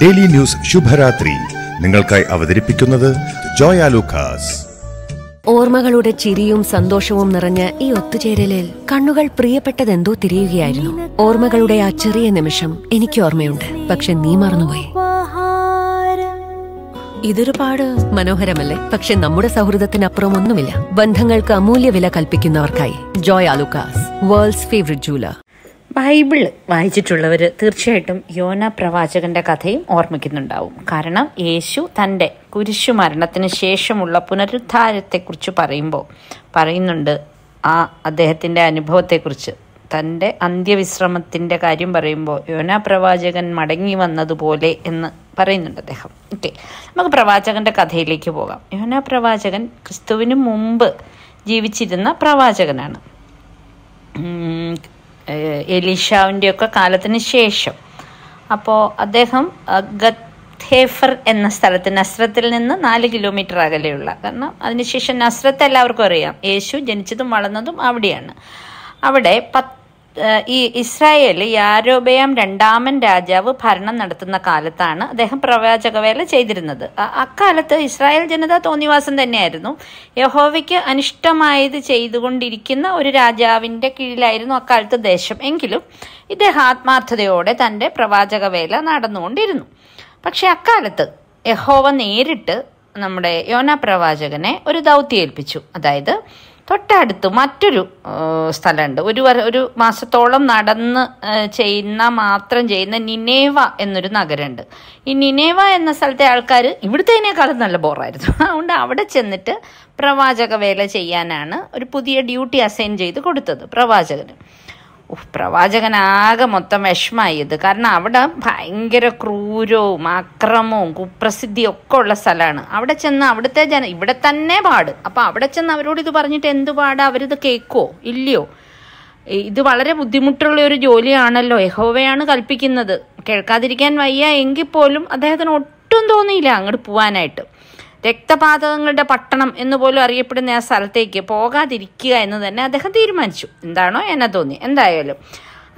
daily news ശുഭരാത്രി നിങ്ങൾക്കായി അവതരിപ്പിക്കുന്നത് ജോയ ലൂക്കാസ് ഓർമ്മകളുടെ ചിരിയും സന്തോഷവും നിറഞ്ഞ ഈ ഒത്തുചേരലിൽ കണ്ണുകൾ പ്രിയപ്പെട്ടതെന്തോ തിരിയുകയായിരുന്നു ഓർമ്മകളുടെ ആ ചെറിയ നിമിഷം എനിക്ക് ഓർമ്മയുണ്ട് പക്ഷെ നീ മറന്നുപോയി പാട് മനോഹരമല്ലേ പക്ഷെ നമ്മുടെ സൗഹൃദത്തിനപ്പുറം ഒന്നുമില്ല ബന്ധങ്ങൾക്ക് അമൂല്യ വില കൽപ്പിക്കുന്നവർക്കായി Joy Alukkas world's favourite jeweller Bible വായിച്ചിട്ടുള്ളവർ തീർച്ചയായിട്ടും യോന പ്രവാചകന്റെ കഥയും ഓർമ്മിക്കുന്നുണ്ടാവും കാരണം യേശു തൻ്റെ കുരിശു മരണത്തിന് ശേഷമുള്ള പുനരുദ്ധാരത്തെക്കുറിച്ച് പറയുമ്പോൾ പറയുന്നുണ്ട് ആ അദ്ദേഹത്തിൻ്റെ അനുഭവത്തെക്കുറിച്ച് തൻ്റെ അന്ത്യവിശ്രമത്തിൻ്റെ കാര്യം പറയുമ്പോൾ യോന പ്രവാചകൻ മടങ്ങി വന്നതുപോലെ എന്ന് പറയുന്നുണ്ട് അദ്ദേഹം ഓക്കെ നമുക്ക് പ്രവാചകൻ്റെ കഥയിലേക്ക് പോകാം യോന പ്രവാചകൻ ക്രിസ്തുവിന് മുമ്പ് ജീവിച്ചിരുന്ന പ്രവാചകനാണ് എലീഷാവിൻ്റെ ഒക്കെ കാലത്തിന് ശേഷം അപ്പോൾ അദ്ദേഹം ഗത്തേഫർ എന്ന സ്ഥലത്ത് നസ്രത്തിൽ നിന്ന് നാല് കിലോമീറ്റർ അകലെയുള്ള കാരണം അതിനുശേഷം നസ്രത്ത് എല്ലാവർക്കും അറിയാം യേശു ജനിച്ചതും വളർന്നതും അവിടെയാണ് അവിടെ പത്ത് ഈ ഇസ്രായേൽ യാരോബയാം രണ്ടാമൻ രാജാവ് ഭരണം നടത്തുന്ന കാലത്താണ് അദ്ദേഹം പ്രവാചകവേല ചെയ്തിരുന്നത് അക്കാലത്ത് ഇസ്രായേൽ ജനത തോന്നിവാസം തന്നെയായിരുന്നു യഹോവയ്ക്ക് അനിഷ്ടമായത് ചെയ്തുകൊണ്ടിരിക്കുന്ന ഒരു രാജാവിൻ്റെ കീഴിലായിരുന്നു അക്കാലത്ത് ദേശം എങ്കിലും ഇദ്ദേഹം ആത്മാർത്ഥതയോടെ തൻ്റെ പ്രവാചകവേല നടന്നുകൊണ്ടിരുന്നു പക്ഷേ അക്കാലത്ത് യഹോവ നേരിട്ട് നമ്മുടെ യോന പ്രവാചകനെ ഒരു ദൗത്യം ഏൽപ്പിച്ചു അതായത് തൊട്ടടുത്ത് മറ്റൊരു സ്ഥലമുണ്ട് ഒരു ഒരു മാസത്തോളം നടന്ന് ചെയ്യുന്ന മാത്രം ചെയ്യുന്ന നിനേവ എന്നൊരു നഗരമുണ്ട് ഈ നിനേവ എന്ന സ്ഥലത്തെ ആൾക്കാർ ഇവിടുത്തേനേക്കാളും നല്ല ബോറായിരുന്നു അതുകൊണ്ട് അവിടെ ചെന്നിട്ട് പ്രവാചക വേല ചെയ്യാനാണ് ഒരു പുതിയ ഡ്യൂട്ടി അസൈൻ ചെയ്ത് കൊടുത്തത് പ്രവാചകന് പ്രവാചകനാകെ മൊത്തം വിഷമായി ഇത് കാരണം അവിടെ ഭയങ്കര ക്രൂരവും അക്രമവും കുപ്രസിദ്ധിയും ഒക്കെ ഉള്ള സ്ഥലമാണ് അവിടെ ചെന്ന് അവിടുത്തെ ജന ഇവിടെ തന്നെ പാട് അപ്പൊ അവിടെ ചെന്ന് അവരോട് ഇത് പറഞ്ഞിട്ട് എന്ത് പാടാ അവരിത് കേൾക്കുവോ ഇല്ലയോ ഇത് വളരെ ബുദ്ധിമുട്ടുള്ള ഒരു ജോലിയാണല്ലോ യഹോവയാണ് കൽപ്പിക്കുന്നത് കേൾക്കാതിരിക്കാൻ വയ്യ എങ്കിൽ പോലും അദ്ദേഹത്തിന് ഒട്ടും തോന്നിയില്ല അങ്ങോട്ട് പോവാനായിട്ട് രക്തപാതകങ്ങളുടെ പട്ടണം എന്ന് പോലും അറിയപ്പെടുന്ന ആ സ്ഥലത്തേക്ക് പോകാതിരിക്കുക എന്ന് തന്നെ അദ്ദേഹം തീരുമാനിച്ചു എന്താണോ എന്നെ തോന്നി എന്തായാലും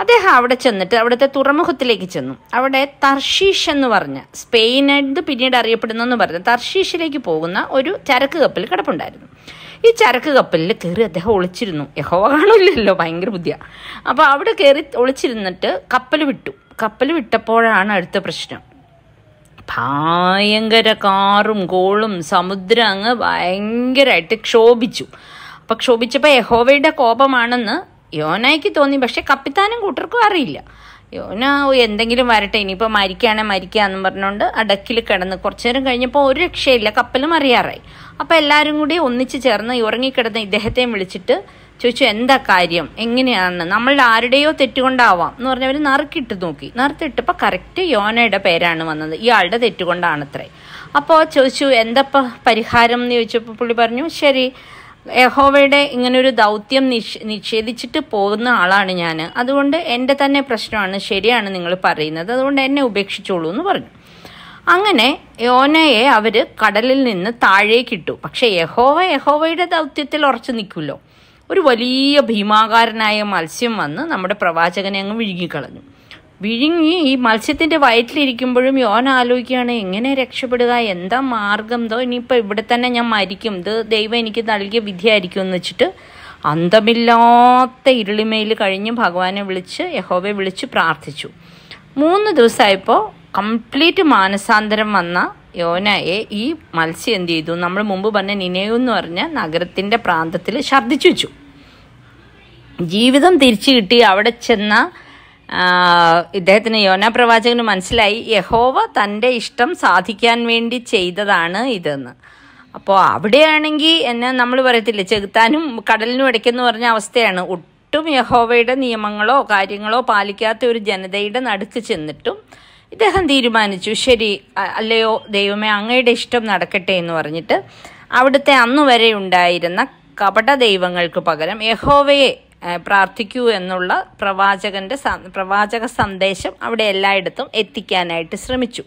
അദ്ദേഹം അവിടെ ചെന്നിട്ട് അവിടുത്തെ തുറമുഖത്തിലേക്ക് ചെന്നു അവിടെ തർഷീഷ് എന്ന് പറഞ്ഞ സ്പെയിനായിട്ട് പിന്നീട് അറിയപ്പെടുന്നെന്ന് പറഞ്ഞ തർഷീഷിലേക്ക് പോകുന്ന ഒരു ചരക്ക് കപ്പിൽ കിടപ്പുണ്ടായിരുന്നു ഈ ചരക്ക് കപ്പലിൽ കയറി അദ്ദേഹം ഒളിച്ചിരുന്നു യഹോവ കാണില്ലല്ലോ ഭയങ്കര ബുദ്ധിയ അപ്പോൾ അവിടെ കയറി ഒളിച്ചിരുന്നിട്ട് കപ്പൽ വിട്ടു കപ്പൽ വിട്ടപ്പോഴാണ് അടുത്ത പ്രശ്നം ഭയങ്കര കാറും കോളും സമുദ്രം അങ്ങ് ഭയങ്കരമായിട്ട് ക്ഷോഭിച്ചു അപ്പം ക്ഷോഭിച്ചപ്പോൾ യഹോവയുടെ കോപമാണെന്ന് യോനായ്ക്ക് തോന്നി പക്ഷെ കപ്പിത്താനും കൂട്ടർക്കും അറിയില്ല യോന എന്തെങ്കിലും വരട്ടെ ഇനിയിപ്പോൾ മരിക്കുകയാണെങ്കിൽ മരിക്കുക എന്ന് പറഞ്ഞുകൊണ്ട് അടക്കിൽ കിടന്ന് കുറച്ചു നേരം കഴിഞ്ഞപ്പോൾ ഒരു രക്ഷയില്ല കപ്പലും മറിയാറായി അപ്പോൾ എല്ലാവരും കൂടി ഒന്നിച്ച് ചേർന്ന് ഉറങ്ങിക്കിടന്ന ഇദ്ദേഹത്തെയും വിളിച്ചിട്ട് ചോദിച്ചു എന്താ കാര്യം എങ്ങനെയാണ് നമ്മളുടെ ആരുടെയോ തെറ്റുകൊണ്ടാവാം എന്ന് പറഞ്ഞവർ നറുക്കിട്ട് നോക്കി നറുക്കിട്ടപ്പോൾ കറക്റ്റ് യോനയുടെ പേരാണ് വന്നത് ഇയാളുടെ തെറ്റുകൊണ്ടാണത്രേ അപ്പോൾ ചോദിച്ചു എന്തപ്പോൾ പരിഹാരം എന്ന് ചോദിച്ചപ്പോൾ പുള്ളി പറഞ്ഞു ശരി യഹോവയുടെ ഇങ്ങനൊരു ദൗത്യം നിഷ് നിഷേധിച്ചിട്ട് പോകുന്ന ആളാണ് ഞാൻ അതുകൊണ്ട് എൻ്റെ തന്നെ പ്രശ്നമാണ് ശരിയാണ് നിങ്ങൾ പറയുന്നത് അതുകൊണ്ട് എന്നെ ഉപേക്ഷിച്ചോളൂ എന്ന് പറഞ്ഞു അങ്ങനെ യോനയെ അവർ കടലിൽ നിന്ന് താഴേക്ക് ഇട്ടു പക്ഷേ യഹോവ യഹോവയുടെ ദൗത്യത്തിൽ ഉറച്ചു നിൽക്കുമല്ലോ ഒരു വലിയ ഭീമാകാരനായ മത്സ്യം വന്ന് നമ്മുടെ പ്രവാചകനെ അങ്ങ് വിഴുങ്ങിക്കളഞ്ഞു വിഴുങ്ങി ഈ മത്സ്യത്തിൻ്റെ വയറ്റിലിരിക്കുമ്പോഴും യോൻ ആലോചിക്കുകയാണ് എങ്ങനെ രക്ഷപ്പെടുക എന്താ മാർഗം തോ ഇനിയിപ്പോൾ ഇവിടെ തന്നെ ഞാൻ മരിക്കും ഇത് ദൈവം എനിക്ക് നൽകിയ വിധിയായിരിക്കും എന്ന് വെച്ചിട്ട് അന്തമില്ലാത്ത ഇരുളിമയിൽ കഴിഞ്ഞ് ഭഗവാനെ വിളിച്ച് യഹോവയെ വിളിച്ച് പ്രാർത്ഥിച്ചു മൂന്ന് ദിവസമായപ്പോൾ കംപ്ലീറ്റ് മാനസാന്തരം വന്ന യോനയെ ഈ മത്സ്യം എന്ത് ചെയ്തു നമ്മൾ മുമ്പ് പറഞ്ഞ നിനയു എന്ന് പറഞ്ഞ നഗരത്തിൻ്റെ പ്രാന്തത്തിൽ ഛർദ്ദിച്ചു വെച്ചു ജീവിതം തിരിച്ചു കിട്ടി അവിടെ ചെന്ന ഇദ്ദേഹത്തിന് യോന പ്രവാചകന് മനസ്സിലായി യഹോവ തൻ്റെ ഇഷ്ടം സാധിക്കാൻ വേണ്ടി ചെയ്തതാണ് ഇതെന്ന് അപ്പോൾ അവിടെയാണെങ്കിൽ എന്നെ നമ്മൾ പറയത്തില്ല ചെകുത്താനും കടലിനും ഇടയ്ക്കെന്ന് പറഞ്ഞ അവസ്ഥയാണ് ഒട്ടും യഹോവയുടെ നിയമങ്ങളോ കാര്യങ്ങളോ പാലിക്കാത്ത ഒരു ജനതയുടെ നടുക്ക് ചെന്നിട്ടും ഇദ്ദേഹം തീരുമാനിച്ചു ശരി അല്ലയോ ദൈവമേ അങ്ങയുടെ ഇഷ്ടം നടക്കട്ടെ എന്ന് പറഞ്ഞിട്ട് അവിടുത്തെ വരെ ഉണ്ടായിരുന്ന കപട ദൈവങ്ങൾക്ക് പകരം യഹോവയെ പ്രാർത്ഥിക്കൂ എന്നുള്ള പ്രവാചകന്റെ പ്രവാചക സന്ദേശം അവിടെ എല്ലായിടത്തും എത്തിക്കാനായിട്ട് ശ്രമിച്ചു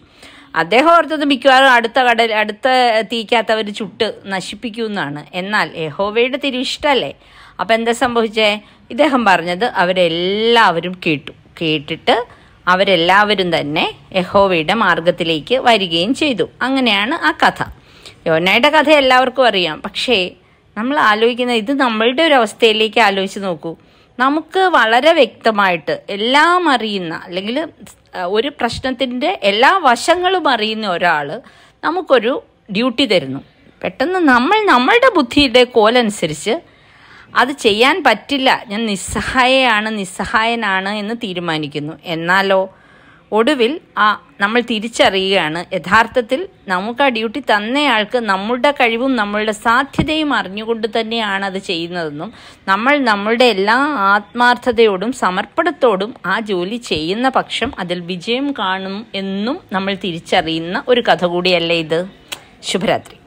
അദ്ദേഹം ഓർത്തത് മിക്കവാറും അടുത്ത കടൽ അടുത്ത തീക്കാത്തവർ ചുട്ട് നശിപ്പിക്കുമെന്നാണ് എന്നാൽ യഹോവയുടെ തിരി ഇഷ്ടല്ലേ അപ്പം എന്താ സംഭവിച്ചേ ഇദ്ദേഹം പറഞ്ഞത് അവരെല്ലാവരും കേട്ടു കേട്ടിട്ട് അവരെല്ലാവരും തന്നെ യഹോവയുടെ മാർഗത്തിലേക്ക് വരികയും ചെയ്തു അങ്ങനെയാണ് ആ കഥ യോനയുടെ കഥ എല്ലാവർക്കും അറിയാം പക്ഷേ നമ്മൾ ആലോചിക്കുന്ന ഇത് നമ്മളുടെ ഒരു അവസ്ഥയിലേക്ക് ആലോചിച്ച് നോക്കൂ നമുക്ക് വളരെ വ്യക്തമായിട്ട് എല്ലാം അറിയുന്ന അല്ലെങ്കിൽ ഒരു പ്രശ്നത്തിൻ്റെ എല്ലാ വശങ്ങളും അറിയുന്ന ഒരാൾ നമുക്കൊരു ഡ്യൂട്ടി തരുന്നു പെട്ടെന്ന് നമ്മൾ നമ്മളുടെ ബുദ്ധിയുടെ കോലനുസരിച്ച് അത് ചെയ്യാൻ പറ്റില്ല ഞാൻ നിസ്സഹായയാണ് നിസ്സഹായനാണ് എന്ന് തീരുമാനിക്കുന്നു എന്നാലോ ഒടുവിൽ ആ നമ്മൾ തിരിച്ചറിയുകയാണ് യഥാർത്ഥത്തിൽ നമുക്ക് ആ ഡ്യൂട്ടി തന്നയാൾക്ക് നമ്മളുടെ കഴിവും നമ്മളുടെ സാധ്യതയും അറിഞ്ഞുകൊണ്ട് തന്നെയാണ് അത് ചെയ്യുന്നതെന്നും നമ്മൾ നമ്മളുടെ എല്ലാ ആത്മാർത്ഥതയോടും സമർപ്പണത്തോടും ആ ജോലി ചെയ്യുന്ന പക്ഷം അതിൽ വിജയം കാണും എന്നും നമ്മൾ തിരിച്ചറിയുന്ന ഒരു കഥ കൂടിയല്ലേ ഇത് ശുഭരാത്രി